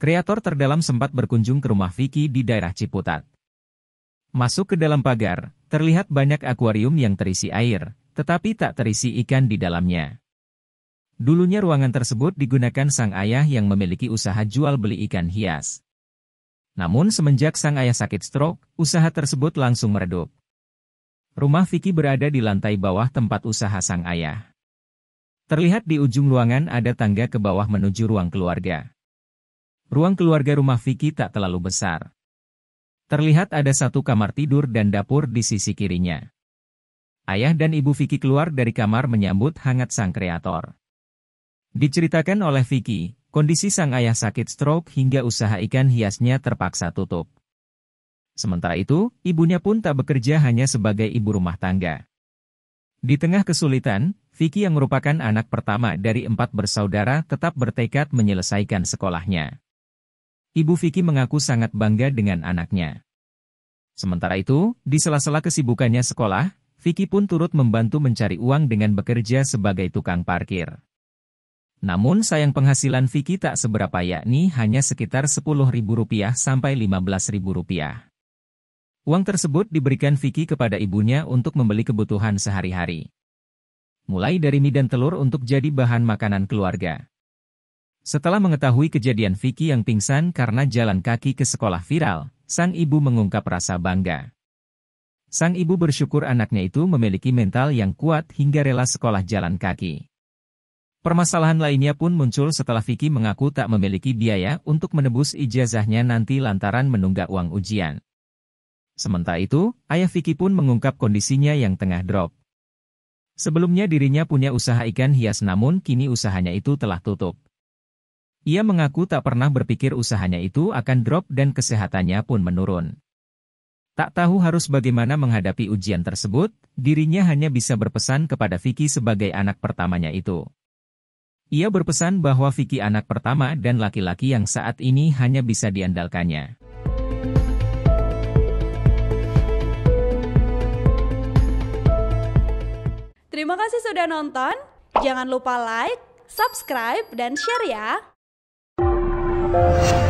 Kreator terdalam sempat berkunjung ke rumah Vicky di daerah Ciputat. Masuk ke dalam pagar, terlihat banyak akuarium yang terisi air, tetapi tak terisi ikan di dalamnya. Dulunya ruangan tersebut digunakan sang ayah yang memiliki usaha jual-beli ikan hias. Namun semenjak sang ayah sakit stroke, usaha tersebut langsung meredup. Rumah Vicky berada di lantai bawah tempat usaha sang ayah. Terlihat di ujung ruangan ada tangga ke bawah menuju ruang keluarga ruang keluarga rumah Vicky tak terlalu besar. Terlihat ada satu kamar tidur dan dapur di sisi kirinya. Ayah dan ibu Vicky keluar dari kamar menyambut hangat sang kreator. Diceritakan oleh Vicky, kondisi sang ayah sakit stroke hingga usaha ikan hiasnya terpaksa tutup. Sementara itu, ibunya pun tak bekerja hanya sebagai ibu rumah tangga. Di tengah kesulitan, Vicky yang merupakan anak pertama dari empat bersaudara tetap bertekad menyelesaikan sekolahnya. Ibu Vicky mengaku sangat bangga dengan anaknya. Sementara itu, di sela-sela kesibukannya sekolah, Vicky pun turut membantu mencari uang dengan bekerja sebagai tukang parkir. Namun sayang penghasilan Vicky tak seberapa yakni hanya sekitar Rp10.000 sampai Rp15.000. Uang tersebut diberikan Vicky kepada ibunya untuk membeli kebutuhan sehari-hari. Mulai dari mie dan telur untuk jadi bahan makanan keluarga. Setelah mengetahui kejadian Vicky yang pingsan karena jalan kaki ke sekolah viral, sang ibu mengungkap rasa bangga. Sang ibu bersyukur anaknya itu memiliki mental yang kuat hingga rela sekolah jalan kaki. Permasalahan lainnya pun muncul setelah Vicky mengaku tak memiliki biaya untuk menebus ijazahnya nanti lantaran menunggak uang ujian. Sementara itu, ayah Vicky pun mengungkap kondisinya yang tengah drop. Sebelumnya dirinya punya usaha ikan hias namun kini usahanya itu telah tutup. Ia mengaku tak pernah berpikir usahanya itu akan drop dan kesehatannya pun menurun. Tak tahu harus bagaimana menghadapi ujian tersebut, dirinya hanya bisa berpesan kepada Vicky sebagai anak pertamanya itu. Ia berpesan bahwa Vicky anak pertama dan laki-laki yang saat ini hanya bisa diandalkannya. Terima kasih sudah nonton, jangan lupa like, subscribe, dan share ya! Thank you.